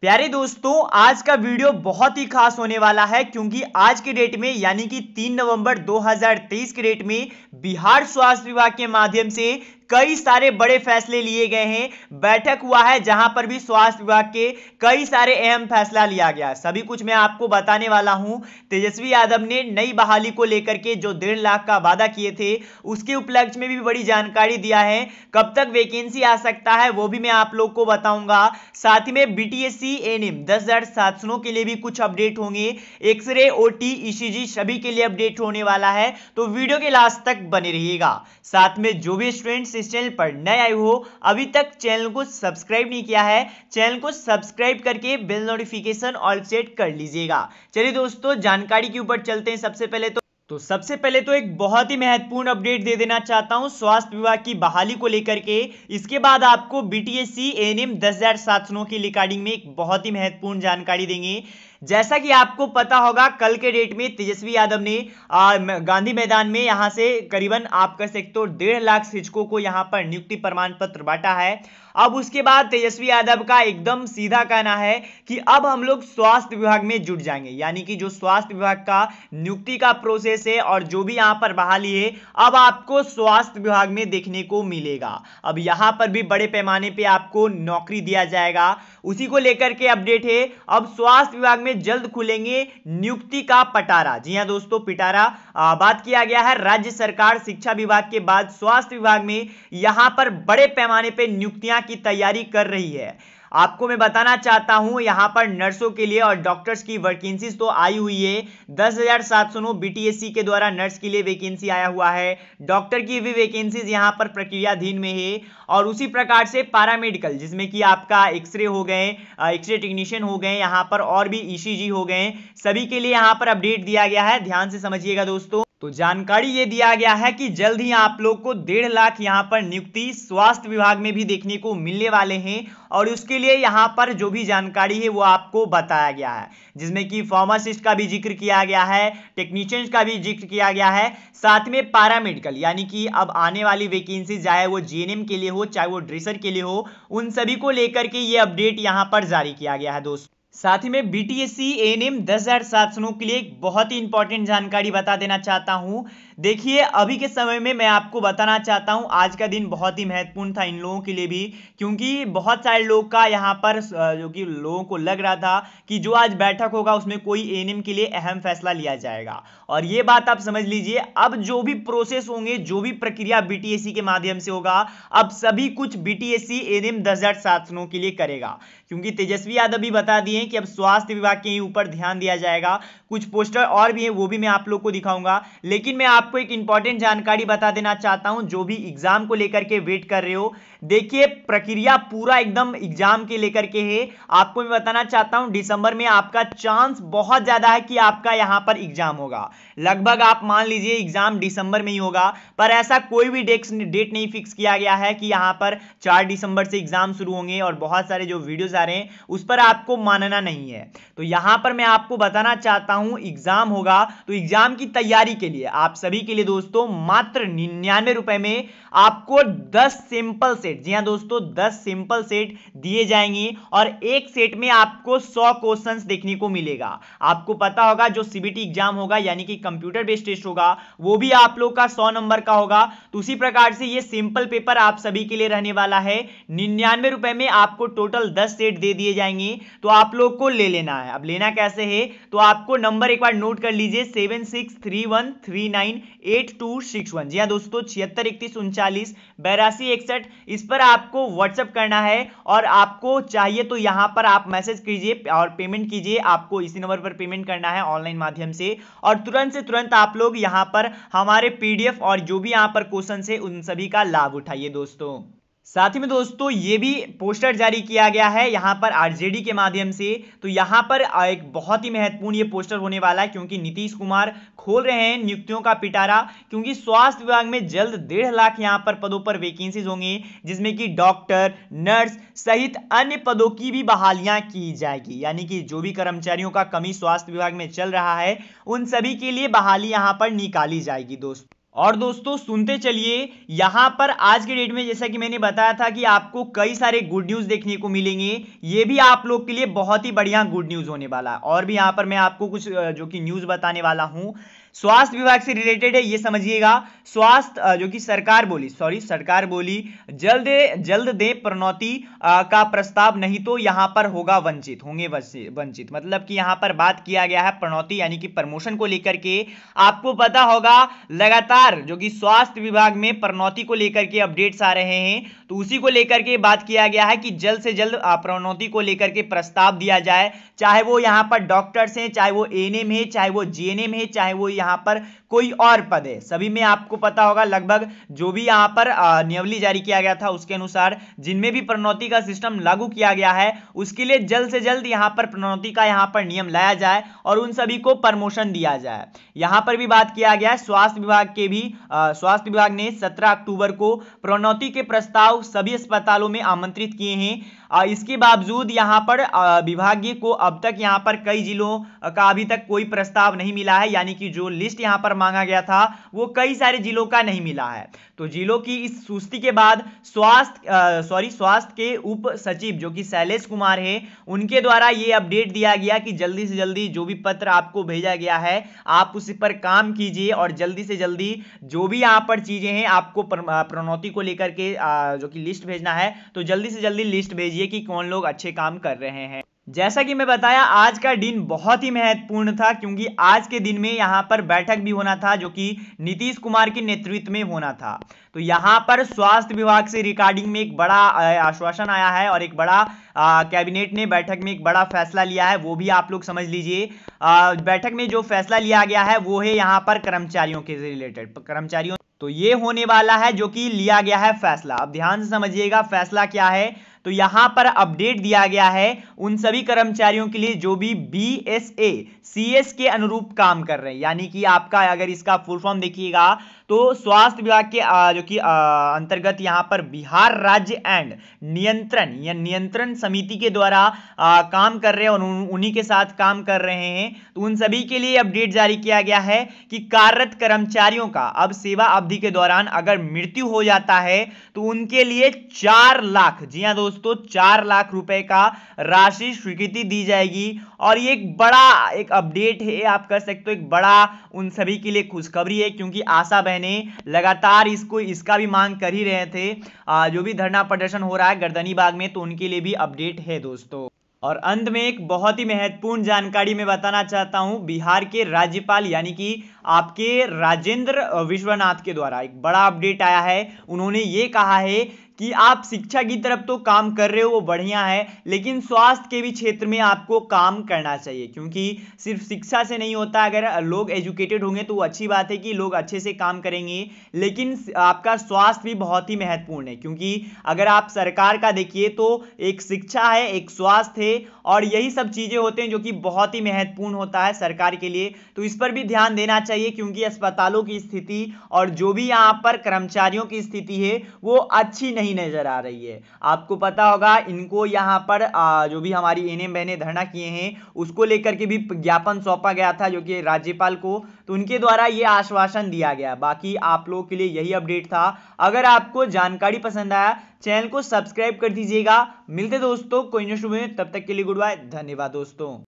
प्यारे दोस्तों आज का वीडियो बहुत ही खास होने वाला है क्योंकि आज के डेट में यानी कि 3 नवंबर 2023 के डेट में बिहार स्वास्थ्य विभाग के माध्यम से कई सारे बड़े फैसले लिए गए हैं बैठक हुआ है जहां पर भी स्वास्थ्य विभाग के कई सारे अहम फैसला लिया गया सभी कुछ मैं आपको बताने वाला हूं तेजस्वी यादव ने नई बहाली को लेकर के जो डेढ़ लाख का वादा किए थे उसके उपलक्ष्य में भी बड़ी जानकारी दिया है कब तक वैकेंसी आ सकता है वो भी मैं आप लोग को बताऊंगा साथ ही में बीटीएससी एनएम दस हजार सात सौ के लिए भी कुछ अपडेट होंगे एक्सरे ओ टी सभी के लिए अपडेट होने वाला है तो वीडियो के लास्ट तक बने रहिएगा साथ में जो भी स्टूडेंट्स इस चैनल पर नए आए हो अभी तक चैनल को सब्सक्राइब नहीं किया है चैनल को सब्सक्राइब करके बेल नोटिफिकेशन ऑल सेट कर लीजिएगा चलिए दोस्तों जानकारी के ऊपर चलते हैं सबसे पहले तो तो सबसे पहले तो एक बहुत ही महत्वपूर्ण अपडेट दे देना चाहता हूं स्वास्थ्य विभाग की बहाली को लेकर के इसके बाद आपको B T S C N M BTSC ANM 10,709 की रिकॉर्डिंग में एक बहुत ही महत्वपूर्ण जानकारी देंगे जैसा कि आपको पता होगा कल के डेट में तेजस्वी यादव ने गांधी मैदान में यहां से करीबन आप कह सकते हो डेढ़ लाख शिक्षकों को यहां पर नियुक्ति प्रमाण पत्र बांटा है अब उसके बाद तेजस्वी यादव का एकदम सीधा कहना है कि अब हम लोग स्वास्थ्य विभाग में जुट जाएंगे यानी कि जो स्वास्थ्य विभाग का नियुक्ति का प्रोसेस है और जो भी यहां पर बहाली है अब आपको स्वास्थ्य विभाग में देखने को मिलेगा अब यहां पर भी बड़े पैमाने पर आपको नौकरी दिया जाएगा उसी को लेकर के अपडेट है अब स्वास्थ्य विभाग में जल्द खुलेंगे नियुक्ति का पटारा जी हाँ दोस्तों पिटारा आ, बात किया गया है राज्य सरकार शिक्षा विभाग के बाद स्वास्थ्य विभाग में यहां पर बड़े पैमाने पर नियुक्तियां की तैयारी कर रही है आपको मैं बताना चाहता हूं यहां पर नर्सों के लिए और डॉक्टर्स की वैकेंसीज तो आई हुई है दस हजार सात सौ नौ बी के द्वारा नर्स के लिए वैकेंसी आया हुआ है डॉक्टर की भी वैकेंसीज यहां पर प्रक्रियाधीन में है और उसी प्रकार से पैरामेडिकल जिसमें कि आपका एक्सरे हो गए एक्सरे टेक्नीशियन हो गए यहाँ पर और भी ई e हो गए सभी के लिए यहाँ पर अपडेट दिया गया है ध्यान से समझिएगा दोस्तों तो जानकारी ये दिया गया है कि जल्द ही आप लोग को डेढ़ लाख यहाँ पर नियुक्ति स्वास्थ्य विभाग में भी देखने को मिलने वाले हैं और उसके लिए यहाँ पर जो भी जानकारी है वो आपको बताया गया है जिसमें कि फार्मासिस्ट का भी जिक्र किया गया है टेक्नीशियंस का भी जिक्र किया गया है साथ में पैरामेडिकल यानी कि अब आने वाली वैकेंसी चाहे वो जीएनएम के लिए हो चाहे वो ड्रेसर के लिए हो उन सभी को लेकर के ये अपडेट यहाँ पर जारी किया गया है दोस्तों साथ ही में दस हजार सात सौ के लिए एक बहुत ही इंपॉर्टेंट जानकारी बता देना चाहता हूं देखिए अभी के समय में मैं आपको बताना चाहता हूं आज का दिन बहुत ही महत्वपूर्ण था इन लोगों के लिए भी क्योंकि बहुत सारे लोग का यहां पर जो कि लोगों को लग रहा था कि जो आज बैठक होगा उसमें कोई एएनएम के लिए अहम फैसला लिया जाएगा और ये बात आप समझ लीजिए अब जो भी प्रोसेस होंगे जो भी प्रक्रिया बी के माध्यम से होगा अब सभी कुछ बी टी एस सी के लिए करेगा क्योंकि तेजस्वी यादव भी बता दिए कि अब स्वास्थ्य विभाग के ऊपर ध्यान दिया जाएगा कुछ पोस्टर और भी है वो भी मैं आप लोग को दिखाऊंगा लेकिन मैं आपको एक इंपॉर्टेंट जानकारी बता देना चाहता हूं जो भी एग्जाम को लेकर के वेट कर रहे हो देखिए प्रक्रिया पूरा एकदम एग्जाम के लेकर के है आपको मैं बताना चाहता हूं दिसंबर में आपका चांस बहुत ज्यादा है कि आपका यहां पर एग्जाम होगा लगभग आप मान लीजिए एग्जाम दिसंबर में ही होगा पर ऐसा कोई भी डेट नहीं फिक्स किया गया है कि यहां पर चार दिसंबर से एग्जाम शुरू होंगे और बहुत सारे जो वीडियोज जा रहे हैं उस पर आपको मानना नहीं है तो यहां पर मैं आपको बताना चाहता हूं एग्जाम होगा तो एग्जाम की तैयारी के लिए आप सभी के लिए दोस्तों मात्र निन्यानवे रुपए में आपको दस सिंपल सेट जी हाँ दोस्तों दस सिंपल सेट दिए जाएंगे और एक सेट में आपको सौ क्वेश्चन देखने को मिलेगा आपको पता होगा जो सीबीटी एग्जाम होगा यानी कि कंप्यूटर बेस्ड टेस्ट होगा वो भी आप लोग का सौ नंबर का होगा तो उसी प्रकार से ये सिंपल पेपर आप सभी के लिए रहने वाला है निन्यानवे रुपए में आपको टोटल दस सेट डेट दे दिए जाएंगे तो आप लोग को ले लेना है अब लेना कैसे है तो आपको नंबर एक बार नोट कर लीजिए seven six three one three nine eight two six one जी हाँ दोस्तों छिहत्तर इकतीस उनचालीस बैरासी इकसठ इस पर आपको व्हाट्सअप करना है और आपको चाहिए तो यहाँ पर आप मैसेज कीजिए और पेमेंट कीजिए आपको इसी नंबर पर पेमेंट करना है ऑनलाइन माध्यम से और तुरंत से तुरंत आप लोग यहाँ पर हमारे पी और जो भी यहाँ पर क्वेश्चन है उन सभी का लाभ उठाइए दोस्तों साथ ही में दोस्तों ये भी पोस्टर जारी किया गया है यहाँ पर आरजेडी के माध्यम से तो यहाँ पर एक बहुत ही महत्वपूर्ण ये पोस्टर होने वाला है क्योंकि नीतीश कुमार खोल रहे हैं नियुक्तियों का पिटारा क्योंकि स्वास्थ्य विभाग में जल्द डेढ़ लाख यहाँ पर पदों पर वैकेंसीज होंगी जिसमें कि डॉक्टर नर्स सहित अन्य पदों की भी बहालियाँ की जाएगी यानी कि जो भी कर्मचारियों का कमी स्वास्थ्य विभाग में चल रहा है उन सभी के लिए बहाली यहाँ पर निकाली जाएगी दोस्तों और दोस्तों सुनते चलिए यहां पर आज के डेट में जैसा कि मैंने बताया था कि आपको कई सारे गुड न्यूज देखने को मिलेंगे ये भी आप लोग के लिए बहुत ही बढ़िया गुड न्यूज होने वाला है और भी यहां पर मैं आपको कुछ जो कि न्यूज बताने वाला हूं स्वास्थ्य विभाग से रिलेटेड है ये समझिएगा स्वास्थ्य जो कि सरकार बोली सॉरी सरकार बोली जल्द जल्द दे प्रणौती का प्रस्ताव नहीं तो यहां पर होगा वंचित होंगे वंचित मतलब कि यहां पर बात किया गया है प्रणौती यानी कि प्रमोशन को लेकर के आपको पता होगा लगातार जो कि स्वास्थ्य विभाग में प्रणौती को लेकर के अपडेट्स आ रहे हैं तो उसी को लेकर के बात किया गया है कि जल्द से जल्द प्रणौती को लेकर के प्रस्ताव दिया जाए चाहे वो यहां पर डॉक्टर्स हैं चाहे वो एन है चाहे वो जीएनएम है चाहे वो यहाँ यहां पर कोई और पद है सभी में आपको पता होगा लगभग जो भी यहाँ पर नियमली जारी किया गया था उसके अनुसार जिनमें भी प्रणौती का सिस्टम लागू किया गया है उसके लिए जल्द से जल्द यहाँ पर प्रणौती का यहाँ पर नियम लाया जाए और उन सभी को प्रमोशन दिया जाए यहाँ पर भी बात किया गया है स्वास्थ्य विभाग के भी स्वास्थ्य विभाग ने सत्रह अक्टूबर को प्रणौती के प्रस्ताव सभी अस्पतालों में आमंत्रित किए हैं इसके बावजूद यहाँ पर विभागीय को अब तक यहाँ पर कई जिलों का अभी तक कोई प्रस्ताव नहीं मिला है यानी कि जो लिस्ट यहाँ पर मांगा गया था वो कई सारे जिलों का नहीं मिला है तो जिलों की इस सुस्ती के बाद स्वास्थ्य सॉरी स्वास्थ्य के उप सचिव जो कि शैलेश कुमार है उनके द्वारा ये अपडेट दिया गया कि जल्दी से जल्दी जो भी पत्र आपको भेजा गया है आप उस पर काम कीजिए और जल्दी से जल्दी जो भी यहाँ पर चीज़ें हैं आपको प्रणौती को लेकर के जो कि लिस्ट भेजना है तो जल्दी से जल्दी लिस्ट भेजिए कि कौन लोग अच्छे काम कर रहे हैं जैसा कि मैं बताया आज का दिन बहुत ही महत्वपूर्ण था क्योंकि आज के दिन में यहाँ पर बैठक भी होना था जो कि नीतीश कुमार के नेतृत्व में होना था तो यहाँ पर स्वास्थ्य विभाग से रिकॉर्डिंग में एक बड़ा आश्वासन आया है और एक बड़ा कैबिनेट ने बैठक में एक बड़ा फैसला लिया है वो भी आप लोग समझ लीजिए बैठक में जो फैसला लिया गया है वो है यहाँ पर कर्मचारियों के रिलेटेड कर्मचारियों तो ये होने वाला है जो कि लिया गया है फैसला अब ध्यान से समझिएगा फैसला क्या है तो यहां पर अपडेट दिया गया है उन सभी कर्मचारियों के लिए जो भी B S A C S के अनुरूप काम कर रहे हैं यानी कि आपका अगर इसका फुल फॉर्म देखिएगा तो स्वास्थ्य विभाग के जो कि अंतर्गत यहां पर बिहार राज्य एंड नियंत्रण या नियंत्रण समिति के द्वारा काम कर रहे हैं और उन्हीं के साथ काम कर रहे हैं तो उन सभी के लिए अपडेट जारी किया गया है कि कार्यरत कर्मचारियों का अब सेवा अवधि के दौरान अगर मृत्यु हो जाता है तो उनके लिए चार लाख जी हाँ दोस्तों दोस्तों चार लाख रुपए का राशि स्वीकृति दी जाएगी और ये एक बड़ा एक अपडेट है आप कर सकते हो एक बड़ा उन सभी के लिए खुशखबरी है क्योंकि आशा बहने लगातार इसको इसका भी मांग कर ही रहे थे आ, जो भी धरना प्रदर्शन हो रहा है गर्दनी बाग में तो उनके लिए भी अपडेट है दोस्तों और अंत में एक बहुत ही महत्वपूर्ण जानकारी मैं बताना चाहता हूं बिहार के राज्यपाल यानी कि आपके राजेंद्र विश्वनाथ के द्वारा एक बड़ा अपडेट आया है उन्होंने ये कहा है कि आप शिक्षा की तरफ तो काम कर रहे हो वो बढ़िया है लेकिन स्वास्थ्य के भी क्षेत्र में आपको काम करना चाहिए क्योंकि सिर्फ शिक्षा से नहीं होता अगर लोग एजुकेटेड होंगे तो अच्छी बात है कि लोग अच्छे से काम करेंगे लेकिन आपका स्वास्थ्य भी बहुत ही महत्वपूर्ण है क्योंकि अगर आप सरकार का देखिए तो एक शिक्षा है एक स्वास्थ्य है और यही सब चीज़ें होते हैं जो कि बहुत ही महत्वपूर्ण होता है सरकार के लिए तो इस पर भी ध्यान देना चाहिए क्योंकि अस्पतालों की स्थिति और जो भी यहाँ पर कर्मचारियों की स्थिति है वो अच्छी नहीं नहीं नजर आ रही है आपको पता होगा इनको यहाँ पर आ, जो भी हमारी एन बहने धरना किए हैं उसको लेकर के भी ज्ञापन सौंपा गया था जो कि राज्यपाल को तो उनके द्वारा ये आश्वासन दिया गया बाकी आप लोगों के लिए यही अपडेट था अगर आपको जानकारी पसंद आया चैनल को सब्सक्राइब कर दीजिएगा मिलते दोस्तों कोई में तब तक के लिए गुड बाय धन्यवाद दोस्तों